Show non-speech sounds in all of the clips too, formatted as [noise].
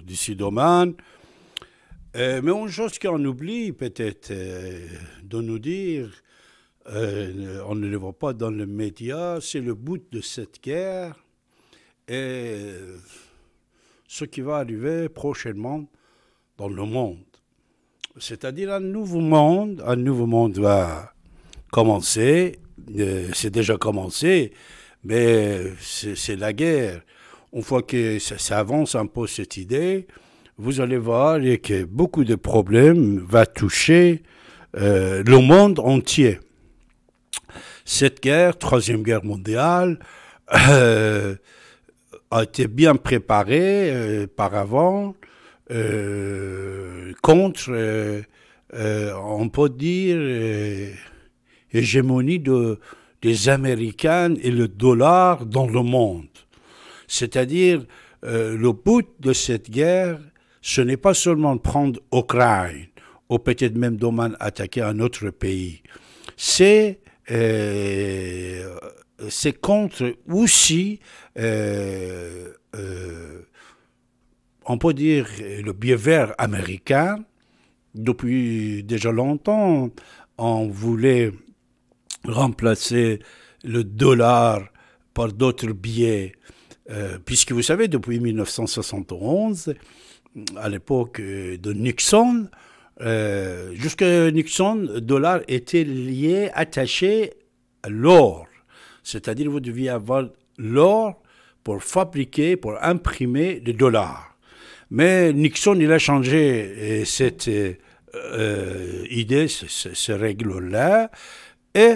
d'ici demain, euh, mais une chose qu'on oublie peut-être euh, de nous dire, euh, on ne le voit pas dans les médias, c'est le bout de cette guerre et ce qui va arriver prochainement dans le monde. C'est-à-dire un nouveau monde, un nouveau monde va commencer, c'est déjà commencé, mais c'est la guerre. Une fois que ça, avance un peu cette idée, vous allez voir que beaucoup de problèmes vont toucher euh, le monde entier. Cette guerre, Troisième Guerre mondiale, euh, a été bien préparée euh, par avant contre, on peut dire, hégémonie de, des Américains et le dollar dans le monde. C'est-à-dire, euh, le but de cette guerre, ce n'est pas seulement de prendre Ukraine, ou peut-être même domaine attaquer un autre pays. C'est euh, contre aussi, euh, on peut dire, le biais vert américain. Depuis déjà longtemps, on voulait remplacer le dollar par d'autres billets. Euh, puisque vous savez, depuis 1971, à l'époque euh, de Nixon, euh, jusqu'à Nixon, le dollar était lié, attaché à l'or. C'est-à-dire vous deviez avoir l'or pour fabriquer, pour imprimer le dollar. Mais Nixon, il a changé cette idée, ces règle-là, et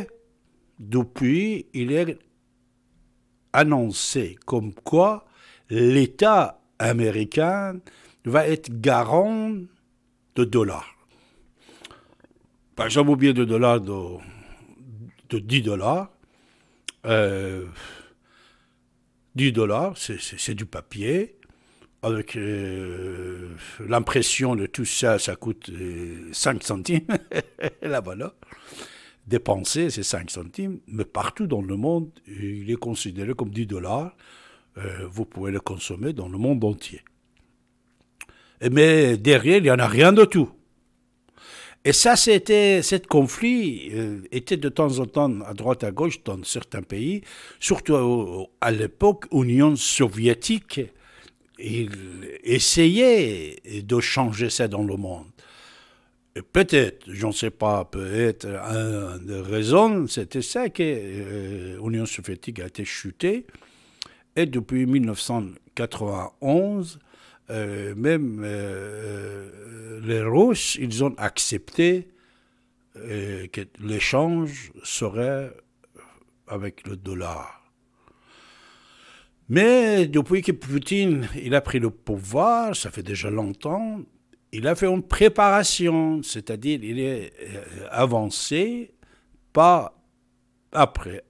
depuis, il est annoncé comme quoi l'État américain va être garant de dollars. Par exemple, de dollars de, 10 dollars, 10 euh, dollars, c'est du papier. Avec euh, l'impression de tout ça, ça coûte 5 euh, centimes. [laughs] la voilà dépenser ces 5 centimes, mais partout dans le monde, il est considéré comme 10 dollars. Euh, vous pouvez le consommer dans le monde entier. mais derrière, il n'y en a rien de tout. Et ça, c'était, ce conflit euh, était de temps en temps à droite à gauche dans certains pays, surtout à, l'époque Union soviétique. il essayait de changer ça dans le monde peut-être, je ne sais pas, peut-être, une des raisons, c'était ça que l'Union euh, soviétique a été chutée. Et depuis 1991, euh, même euh, les Russes, ils ont accepté que l'échange serait avec le dollar. Mais depuis que Poutine il a pris le pouvoir, ça fait déjà longtemps, il a fait une préparation, c'est-à-dire il est euh, avancé pas après,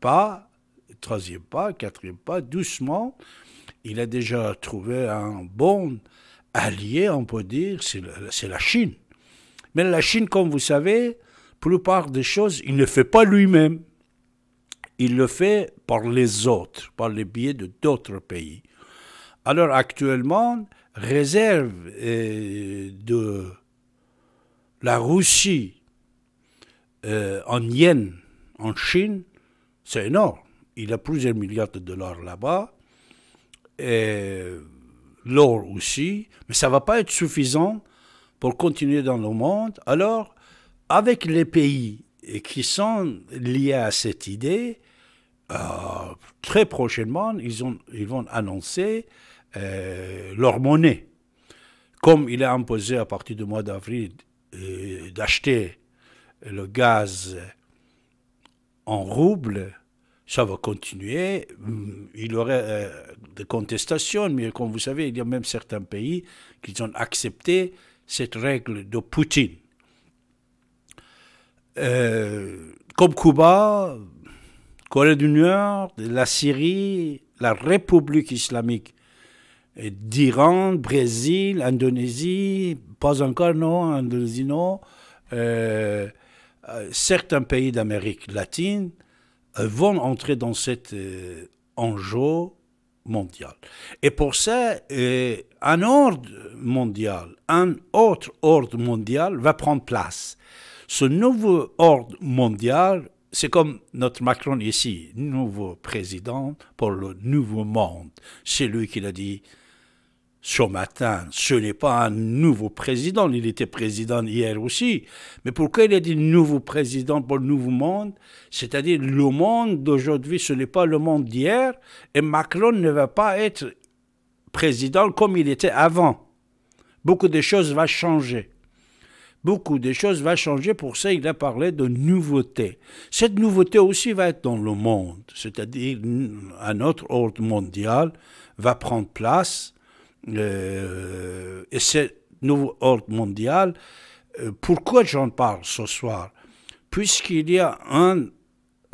pas troisième pas, quatrième pas, doucement. Il a déjà trouvé un bon allié, on peut dire, c'est la Chine. Mais la Chine, comme vous savez, plupart des choses, il ne fait pas lui-même. Il le fait par les autres, par le biais de d'autres pays. Alors actuellement, réserve euh, de la Russie euh, en yens en Chine, c'est énorme. Il a plusieurs milliards de dollars là-bas, l'or aussi, mais ça ne va pas être suffisant pour continuer dans le monde. Alors, avec les pays qui sont liés à cette idée, euh, très prochainement, ils, ont, ils vont annoncer euh, leur monnaie. Comme il est imposé à partir du mois d'avril euh, d'acheter le gaz en rouble, ça va continuer. Mm, il y aurait euh, des contestations, mais comme vous savez, il y a même certains pays qui ont accepté cette règle de Poutine. comme Cuba, Corée du Nord, la Syrie, la République islamique d'Iran, Brésil, Indonésie, pas encore non, Indonésie non, euh, euh, certains pays d'Amérique latine euh, vont entrer dans cet enjeu mondial. Et pour ça, un ordre mondial, un autre ordre mondial va prendre place. Ce nouveau ordre mondial, c'est comme notre Macron ici, nouveau président pour le nouveau monde. C'est lui qui l'a dit ce matin. Ce n'est pas un nouveau président, il était président hier aussi. Mais pourquoi il a dit nouveau président pour le nouveau monde C'est-à-dire le monde d'aujourd'hui, ce n'est pas le monde d'hier, et Macron ne va pas être président comme il était avant. Beaucoup de choses vont changer. Beaucoup de choses vont changer, pour ça il a parlé de nouveauté. Cette nouveauté aussi va être dans le monde, c'est-à-dire un autre ordre mondial va prendre place, et ce nouveau ordre mondial. Euh, pourquoi j'en parle ce soir Puisqu'il y a un,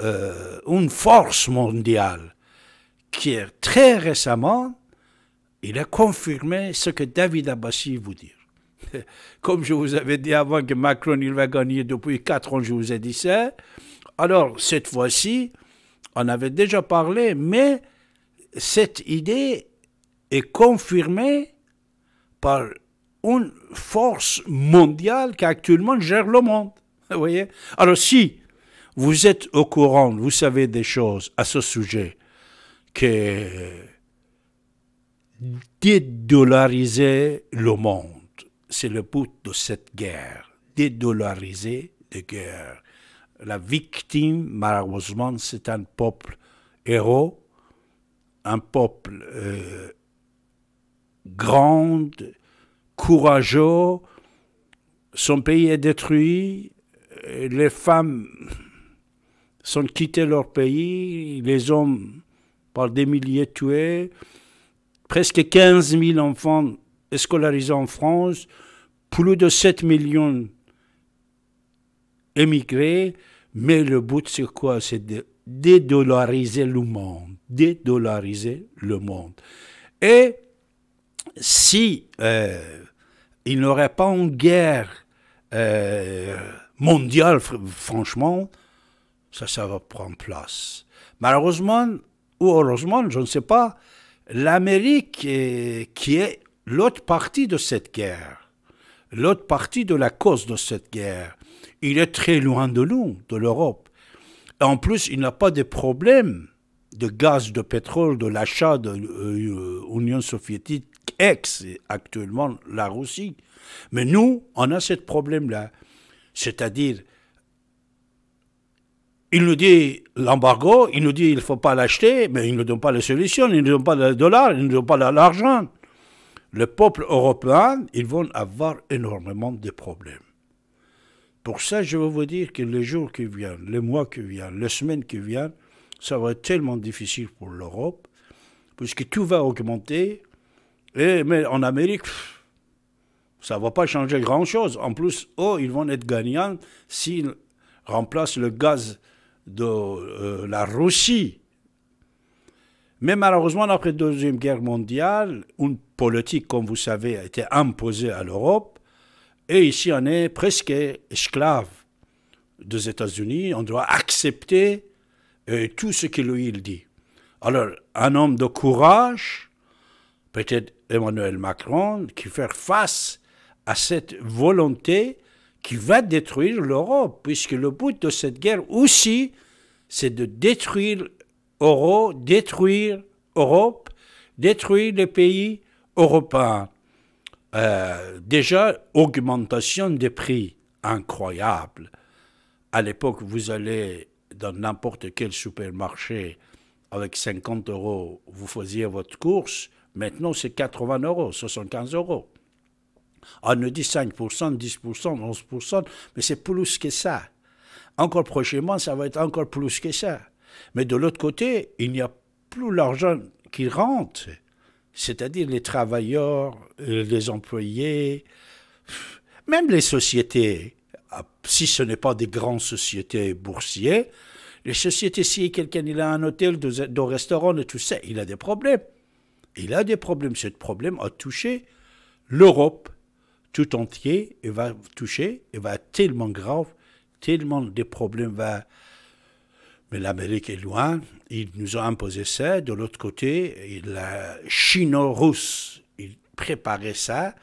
euh, une force mondiale qui est très récemment, il a confirmé ce que David Abbassi vous dit. [laughs] Comme je vous avais dit avant que Macron il va gagner depuis 4 ans, je vous ai dit ça. Alors cette fois-ci, on avait déjà parlé, mais cette idée est confirmé par une force mondiale qui actuellement gère le monde. [laughs] Vous voyez Alors si vous êtes au courant, vous savez des choses à ce sujet, que dédollariser le monde, c'est le but de cette guerre. Dédollariser de guerre. La victime, malheureusement, c'est un peuple héros, un peuple euh, grande, courageux. Son pays est détruit. Les femmes sont quittées leur pays. Les hommes, par des milliers, tués. Presque 15 000 enfants scolarisés en France. Plus de 7 millions émigrés. Mais le but, c'est quoi C'est de dédollariser le monde. Dédollariser le monde. Et si euh, il n'aurait pas une guerre euh, mondiale, franchement, ça, ça va prendre place. Malheureusement, ou heureusement, je ne sais pas, l'Amérique euh, qui est l'autre partie de cette guerre, l'autre partie de la cause de cette guerre, il est très loin de nous, de l'Europe. En plus, il n'a pas de problème de gaz, de pétrole, de l'achat de l'Union euh, soviétique ex actuellement la Russie. Mais nous, on a ce problème-là. C'est-à-dire, il nous dit l'embargo, il nous dit il ne faut pas l'acheter, mais il ne donne pas la solution, il ne donne pas le dollar, il ne donne pas l'argent. Le peuple européen, ils vont avoir énormément de problèmes. Pour ça, je veux vous dire que les jours qui viennent, les mois qui viennent, les semaines qui viennent, ça va être tellement difficile pour l'Europe, puisque tout va augmenter, eh, mais en Amérique, ça ne va pas changer grand-chose. En plus, oh, ils vont être gagnants s'ils remplacent le gaz de euh, la Russie. Mais malheureusement, après la Deuxième Guerre mondiale, une politique, comme vous savez, a été imposée à l'Europe. Et ici, on est presque esclave des États-Unis. On doit accepter euh, tout ce qu'il dit. Alors, un homme de courage, peut-être Emmanuel Macron, qui fait face à cette volonté qui va détruire l'Europe, puisque le but de cette guerre aussi, c'est de détruire l'euro, détruire l'Europe, détruire les pays européens. Euh, déjà, augmentation des prix incroyable. À l'époque, vous allez dans n'importe quel supermarché avec 50 euros, vous faisiez votre course. Maintenant, c'est 80 euros, 75 euros. On nous dit 5%, 10%, 11%, mais c'est plus que ça. Encore prochainement, ça va être encore plus que ça. Mais de l'autre côté, il n'y a plus l'argent qui rentre, c'est-à-dire les travailleurs, euh, les employés, même les sociétés, ah, si ce n'est pas des grandes sociétés boursières, les sociétés, si quelqu'un il a un hôtel, deux, restaurant, restaurants tout ça, il a des problèmes il a des problèmes. Ce problème a touché l'Europe tout entier et va toucher, et va tellement grave, tellement des problèmes va... Mais l'Amérique est loin, ils nous ont imposé ça. De l'autre côté, la chino-russe, ils préparaient ça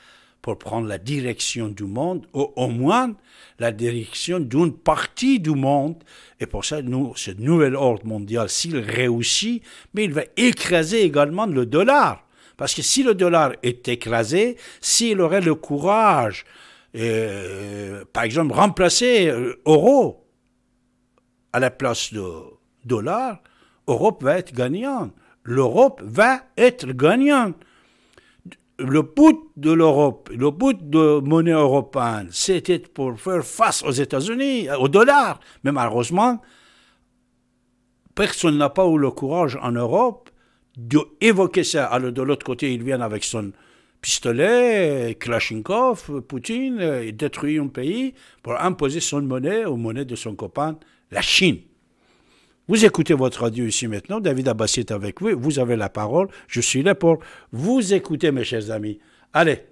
pour prendre la direction du monde, ou au moins la direction d'une partie du monde. Et pour ça, nous, ce nouvel ordre mondial, s'il réussit, mais il va écraser également le dollar. Parce que si le dollar est écrasé, s'il aurait le courage, euh, par exemple, remplacer euh, euro à la place de dollar, l'Europe va être gagnante. L'Europe va être gagnante le but de l'Europe, le but de monnaie européenne, c'était pour faire face aux États-Unis, au dollar. Mais malheureusement, personne n'a pas eu le courage en Europe d'évoquer ça. Alors de l'autre côté, ils viennent avec son pistolet, klachinkov Poutine, et détruit un pays pour imposer son monnaie aux monnaies de son copain, la Chine. Vous écoutez votre radio ici maintenant, David Abassi est avec vous, vous avez la parole, je suis là pour vous écouter mes chers amis. Allez,